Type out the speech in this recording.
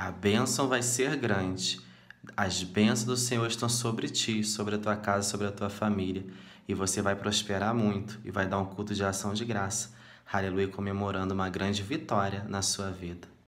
A bênção vai ser grande. As bênçãos do Senhor estão sobre ti, sobre a tua casa, sobre a tua família. E você vai prosperar muito e vai dar um culto de ação de graça. Aleluia, comemorando uma grande vitória na sua vida.